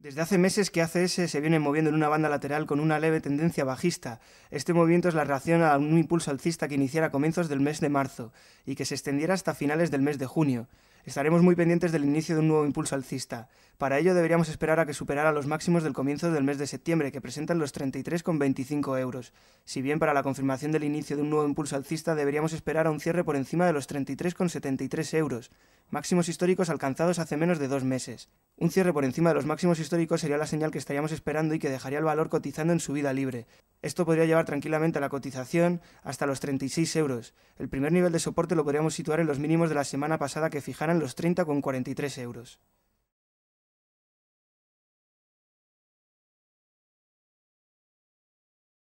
Desde hace meses que ACS se viene moviendo en una banda lateral con una leve tendencia bajista. Este movimiento es la reacción a un impulso alcista que iniciara a comienzos del mes de marzo y que se extendiera hasta finales del mes de junio. Estaremos muy pendientes del inicio de un nuevo impulso alcista. Para ello deberíamos esperar a que superara los máximos del comienzo del mes de septiembre, que presentan los 33,25 euros. Si bien para la confirmación del inicio de un nuevo impulso alcista deberíamos esperar a un cierre por encima de los 33,73 euros máximos históricos alcanzados hace menos de dos meses. Un cierre por encima de los máximos históricos sería la señal que estaríamos esperando y que dejaría el valor cotizando en su vida libre. Esto podría llevar tranquilamente a la cotización hasta los 36 euros. El primer nivel de soporte lo podríamos situar en los mínimos de la semana pasada que fijaran los 30,43 euros.